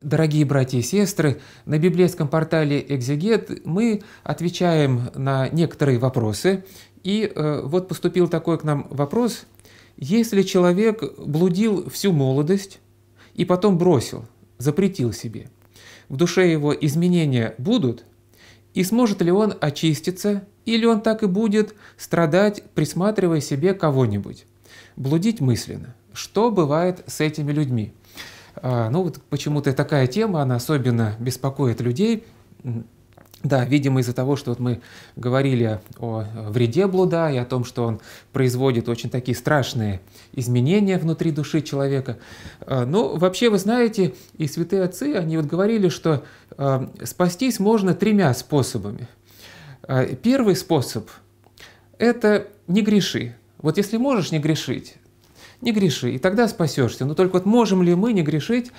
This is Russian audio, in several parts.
Дорогие братья и сестры, на библейском портале «Экзегет» мы отвечаем на некоторые вопросы. И э, вот поступил такой к нам вопрос. Если человек блудил всю молодость и потом бросил, запретил себе, в душе его изменения будут? И сможет ли он очиститься, или он так и будет страдать, присматривая себе кого-нибудь? Блудить мысленно. Что бывает с этими людьми? А, ну вот почему-то такая тема, она особенно беспокоит людей. Да, видимо, из-за того, что вот мы говорили о вреде блуда и о том, что он производит очень такие страшные изменения внутри души человека. А, ну, вообще, вы знаете, и святые отцы, они вот говорили, что а, спастись можно тремя способами. Первый способ – это не греши. Вот если можешь не грешить, не греши, и тогда спасешься. Но только вот можем ли мы не грешить?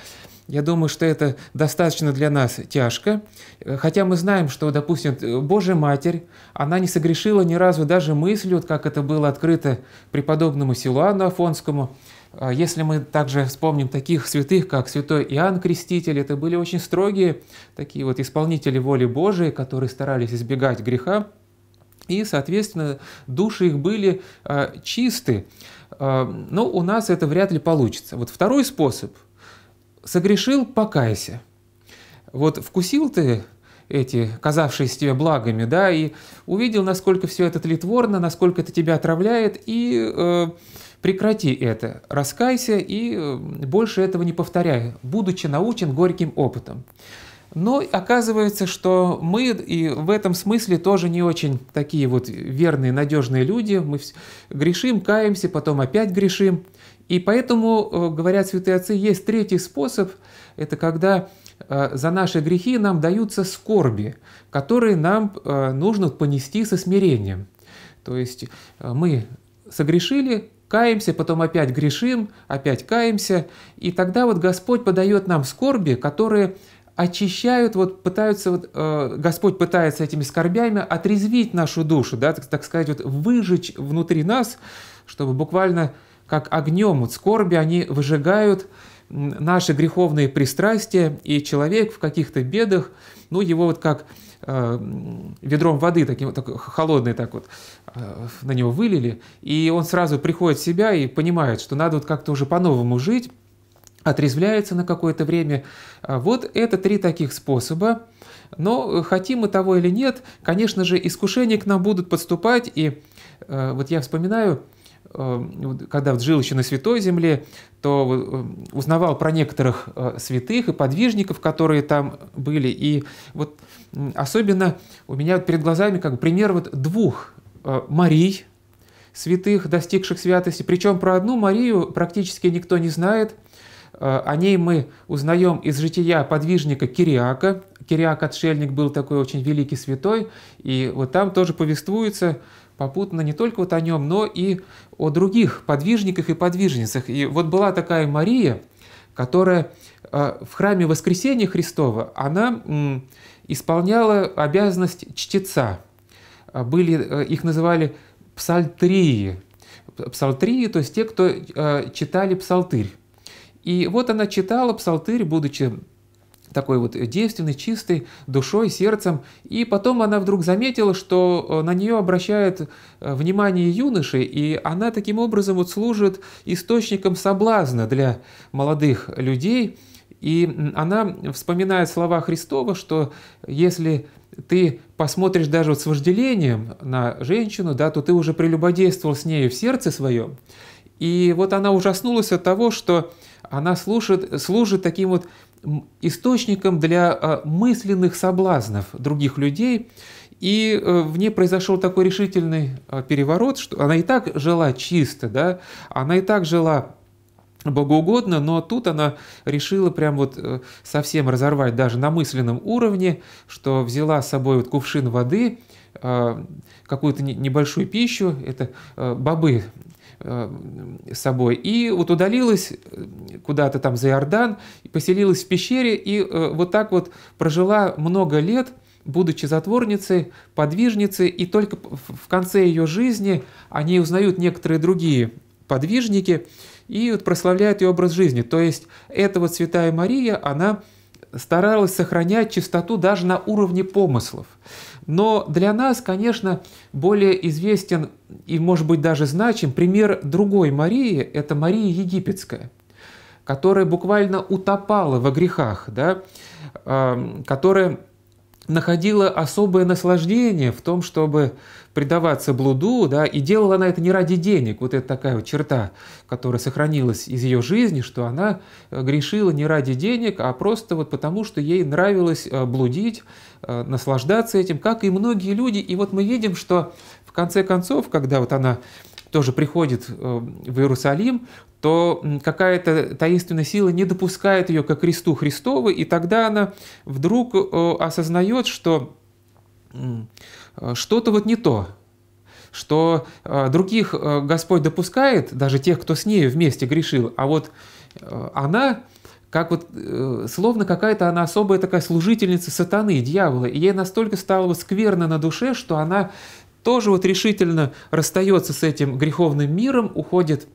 Я думаю, что это достаточно для нас тяжко. Хотя мы знаем, что, допустим, Божья Матерь, она не согрешила ни разу даже мыслью, вот как это было открыто преподобному Силуану Афонскому. А если мы также вспомним таких святых, как святой Иоанн Креститель, это были очень строгие такие вот исполнители воли Божией, которые старались избегать греха, и, соответственно, души их были а, чисты. Э, но ну, у нас это вряд ли получится. Вот второй способ – согрешил – покайся. Вот вкусил ты эти казавшиеся тебе благами, да, и увидел, насколько все это тлетворно, насколько это тебя отравляет, и э, прекрати это, раскайся и э, больше этого не повторяй, будучи научен горьким опытом. Но оказывается, что мы и в этом смысле тоже не очень такие вот верные, надежные люди. Мы грешим, каемся, потом опять грешим. И поэтому, э, говорят святые отцы, есть третий способ. Это когда э, за наши грехи нам даются скорби, которые нам э, нужно понести со смирением. То есть мы согрешили, каемся, потом опять грешим, опять каемся. И тогда вот Господь подает нам скорби, которые очищают, вот пытаются, вот, э, Господь пытается этими скорбями отрезвить нашу душу, да, так, так сказать, вот выжечь внутри нас, чтобы буквально как огнем вот скорби они выжигают наши греховные пристрастия, и человек в каких-то бедах, ну, его вот как э, ведром воды, таким так, холодной так вот э, на него вылили, и он сразу приходит в себя и понимает, что надо вот как-то уже по-новому жить, отрезвляется на какое-то время. А вот это три таких способа. Но э, хотим мы того или нет, конечно же, искушения к нам будут подступать. И э, вот я вспоминаю, э, когда жил еще на Святой Земле, то э, узнавал про некоторых святых и подвижников, которые там были. И вот особенно у меня перед глазами как бы пример вот двух Марий, святых, достигших святости. Причем про одну Марию практически никто не знает – Э, о ней мы узнаем из жития подвижника Кириака. Кириак отшельник был такой очень великий святой, и вот там тоже повествуется попутно не только вот о нем, но и о других подвижниках и подвижницах. И вот была такая Мария, которая э, в храме Воскресения Христова, она исполняла обязанность чтеца. Были, э, их называли псалтрии. Псалтрии, то есть те, кто читали псалтырь. И вот она читала псалтырь, будучи такой вот девственной, чистой душой, сердцем. И потом она вдруг заметила, что э, на нее обращает э, внимание юноши, и она таким образом вот служит источником соблазна для молодых людей. И она вспоминает слова Христова, что если ты посмотришь даже вот с вожделением на женщину, да, то ты уже прелюбодействовал с нею в сердце своем. И вот она ужаснулась от того, что она служит, служит таким вот источником для а, мысленных соблазнов других людей. И э, в ней произошел такой решительный а, переворот, что она и так жила чисто, да, она и так жила богоугодно, но тут она решила прям вот э, совсем разорвать даже на мысленном уровне, что взяла с собой вот кувшин воды, а, какую-то небольшую пищу, это э, бобы Э, с собой. И вот удалилась э, куда-то там за Иордан, поселилась в пещере и э, вот так вот прожила много лет, будучи затворницей, подвижницей, и только в конце ее жизни они узнают некоторые другие подвижники и вот прославляют ее образ жизни. То есть эта вот Святая Мария, она старалась сохранять чистоту даже на уровне помыслов. Но для нас, конечно, более известен и, может быть, даже значим пример другой Марии, это Мария Египетская, которая буквально утопала во грехах, да, эм, которая находила особое наслаждение в том, чтобы предаваться блуду, да, и делала она это не ради денег. Вот это такая вот черта, которая сохранилась из ее жизни, что она э, грешила не ради денег, а просто вот потому, что ей нравилось э, блудить, э, наслаждаться этим, как и многие люди. И вот мы видим, что в конце концов, когда вот она тоже приходит э, в Иерусалим, то какая-то таинственная сила не допускает ее ко кресту Христову, и тогда она вдруг э, осознает, что э, что-то вот не то, что других Господь допускает, даже тех, кто с нею вместе грешил, а вот она как вот, словно какая-то она особая такая служительница сатаны, дьявола, и ей настолько стало скверно на душе, что она тоже вот решительно расстается с этим греховным миром, уходит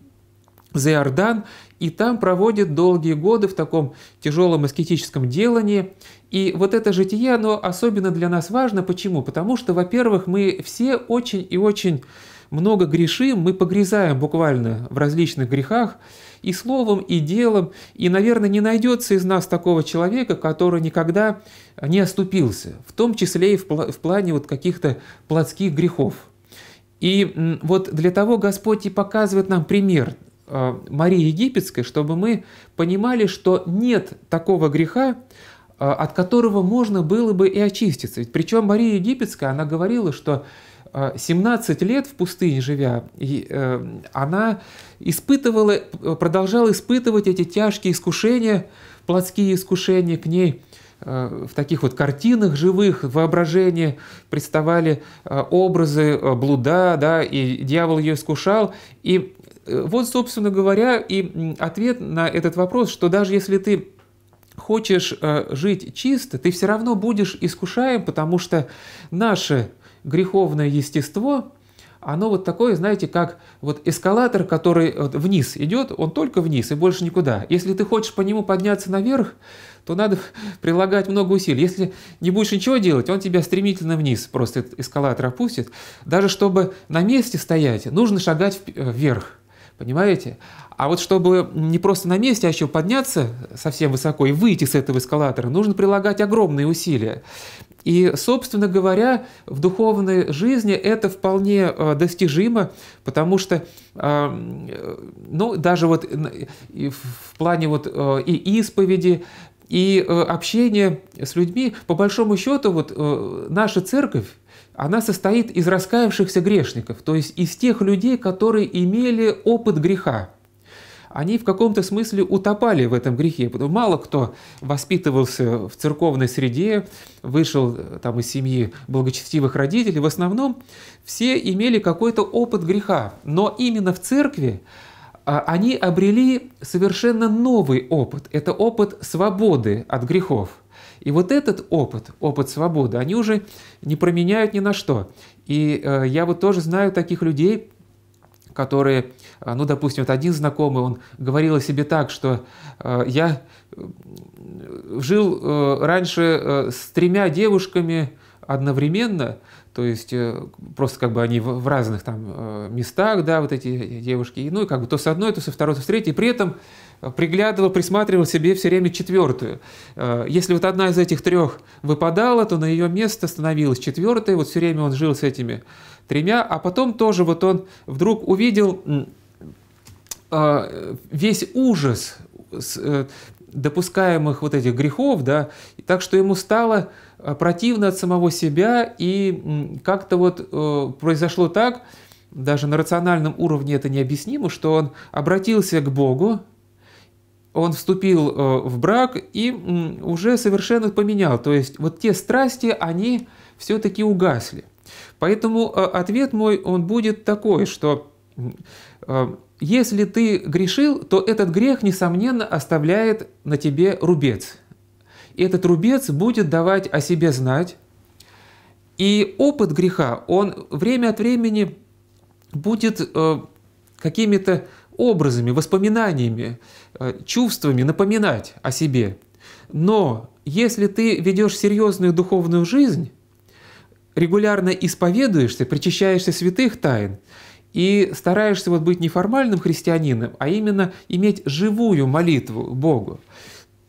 за Иордан, и там проводит долгие годы в таком тяжелом аскетическом делании. И вот это житие, оно особенно для нас важно. Почему? Потому что, во-первых, мы все очень и очень много грешим, мы погрязаем буквально в различных грехах, и словом, и делом, и, наверное, не найдется из нас такого человека, который никогда не оступился, в том числе и в, плане вот каких-то плотских грехов. И вот для того Господь и показывает нам пример а, Марии Египетской, чтобы мы понимали, что нет такого греха, а, от которого можно было бы и очиститься. Ведь причем Мария Египетская, она говорила, что 17 э, лет в пустыне живя, э, она испытывала, э, продолжала испытывать эти тяжкие искушения, плотские искушения к ней в таких вот картинах живых, в воображении представали образы блуда, да, и дьявол ее искушал. И вот, собственно говоря, и ответ на этот вопрос, что даже если ты хочешь жить чисто, ты все равно будешь искушаем, потому что наши греховное естество, оно вот такое, знаете, как вот эскалатор, который вниз идет, он только вниз и больше никуда. Если ты хочешь по нему подняться наверх, то надо прилагать много усилий. Если не будешь ничего делать, он тебя стремительно вниз просто этот эскалатор опустит. Даже чтобы на месте стоять, нужно шагать э, вверх. Понимаете? А вот чтобы не просто на месте, а еще подняться совсем высоко и выйти с этого эскалатора, нужно прилагать огромные усилия. И, собственно говоря, в духовной жизни это вполне э, достижимо, потому что, э, ну, даже вот в плане вот э, и исповеди, и общения с людьми, по большому счету, вот наша церковь, она состоит из раскаявшихся грешников, то есть из тех людей, которые имели опыт греха. Они в каком-то смысле утопали в этом грехе, мало кто воспитывался в церковной среде, вышел э, там из семьи благочестивых родителей. В основном все имели какой-то опыт греха, но именно в церкви а, они обрели совершенно новый опыт. Это опыт свободы от грехов – и вот этот опыт, опыт свободы, они уже не променяют ни на что. И э, я вот тоже знаю таких людей, которые, э, ну, допустим, вот один знакомый, он говорил о себе так, что э, я э, жил э, раньше э, с тремя девушками, одновременно, то есть э, просто как бы они в разных там э, местах, да, вот эти девушки, ну и как бы то с одной, то со второй, то с третьей, при этом приглядывал, присматривал себе все время четвертую. Э, если вот одна из этих трех выпадала, то на ее место становилась четвертая, вот все время он жил с этими тремя, а потом тоже вот он вдруг увидел весь ужас допускаемых вот этих грехов, да, так что ему стало э, противно от самого себя, и как-то вот э, произошло так, даже на рациональном уровне это необъяснимо, что он обратился к Богу, он вступил э, в брак и э, уже совершенно поменял, то есть вот те страсти, они все-таки угасли. Поэтому э, ответ мой, он будет такой, что Эм, если ты грешил, то этот грех, несомненно, оставляет на тебе рубец. И этот рубец будет давать о себе знать. И опыт греха, он время от времени будет э, какими-то образами, воспоминаниями, э, чувствами напоминать о себе. Но если ты ведешь серьезную духовную жизнь, регулярно исповедуешься, причащаешься святых тайн, и стараешься вот быть не формальным христианином, а именно иметь живую молитву Богу,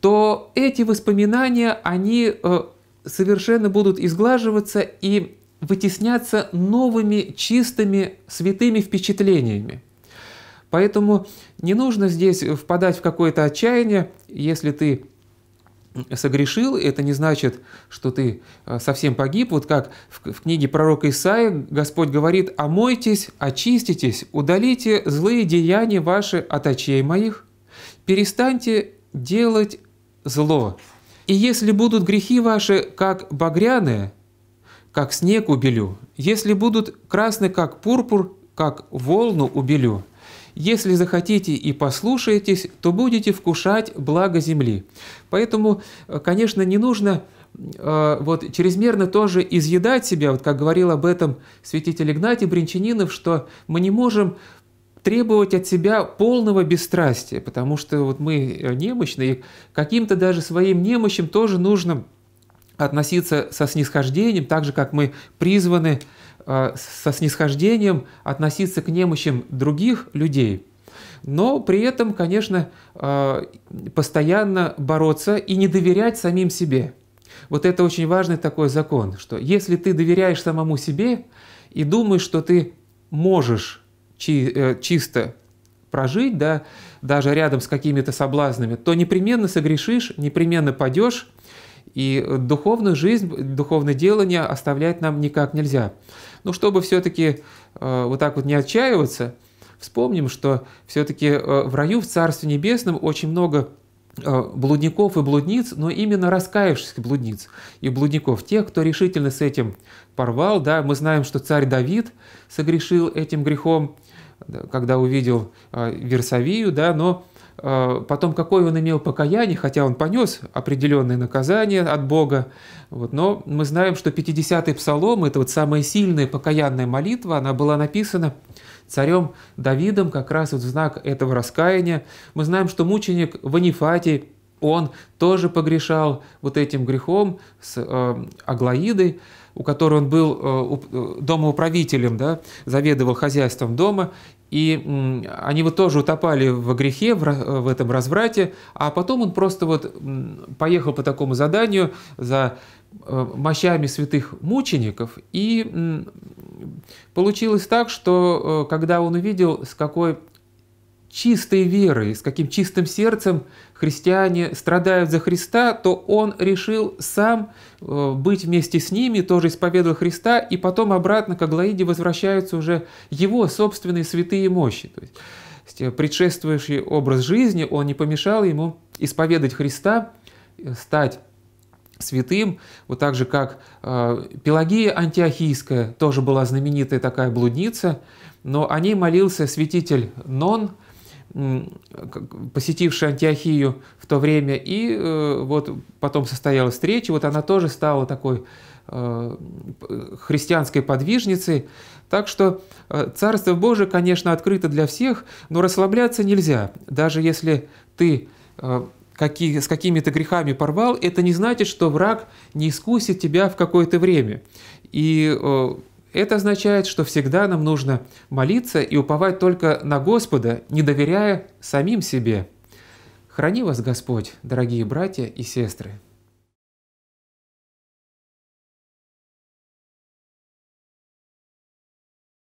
то эти воспоминания, они э, совершенно будут изглаживаться и вытесняться новыми, чистыми, святыми впечатлениями. Поэтому не нужно здесь впадать в какое-то отчаяние, если ты согрешил, это не значит, что ты э, совсем погиб. Вот как в, книге пророка Исаия Господь говорит, «Омойтесь, очиститесь, удалите злые деяния ваши от очей моих, перестаньте делать зло. И если будут грехи ваши, как багряные, как снег убелю, если будут красны, как пурпур, как волну убелю, если захотите и послушаетесь, то будете вкушать благо земли. Поэтому, э, конечно, не нужно э, вот чрезмерно тоже изъедать себя, вот как говорил об этом святитель Игнатий Бринчанинов, что мы не можем требовать от себя полного бесстрастия, потому что вот мы э, немощные, и каким-то даже своим немощам тоже нужно относиться со снисхождением, так же, как мы призваны а, со снисхождением относиться к немощам других людей, но при этом, конечно, а, постоянно бороться и не доверять самим себе. Вот это очень важный такой закон, что если ты доверяешь самому себе и думаешь, что ты можешь э, чисто прожить, да, даже рядом с какими-то соблазнами, то непременно согрешишь, непременно падешь, и духовную жизнь, духовное делание оставлять нам никак нельзя. Но чтобы все-таки э, вот так вот не отчаиваться, вспомним, что все-таки э, в раю, в Царстве Небесном очень много э, блудников и блудниц, но именно раскаявшихся блудниц и блудников, тех, кто решительно с этим порвал. Да, мы знаем, что царь Давид согрешил этим грехом, когда увидел Версавию, да, но а, потом, какое он имел покаяние, хотя он понес определенные наказания от Бога. Вот, но мы знаем, что 50-й псалом, это вот самая сильная покаянная молитва, она была написана царем Давидом как раз вот в знак этого раскаяния. Мы знаем, что мученик Ванифати, он тоже погрешал вот этим грехом с э, Аглоидой, у которой он был э, э домоуправителем, да, заведовал хозяйством дома, и они вот тоже утопали в грехе, в этом разврате, а потом он просто вот поехал по такому заданию за э, мощами святых мучеников, и получилось так, что э, когда он увидел, с какой чистой верой, с каким чистым сердцем христиане страдают за Христа, то он решил сам э, быть вместе с ними, тоже исповедовал Христа, и потом обратно к Аглаиде возвращаются уже его собственные святые мощи. То есть э, предшествующий образ жизни, он не помешал ему исповедать Христа, э, стать святым, вот так же, как Пелагия Антиохийская, тоже была знаменитая такая блудница, но о ней молился святитель Нон – посетивший Антиохию в то время, и э, вот потом состоялась встреча, вот она тоже стала такой э, христианской подвижницей. Так что э, Царство Божие, конечно, открыто для всех, но расслабляться нельзя. Даже если ты какие, с какими-то грехами порвал, это не значит, что враг не искусит тебя в какое-то время. И это означает, что всегда нам нужно молиться и уповать только на Господа, не доверяя самим себе. Храни вас Господь, дорогие братья и сестры!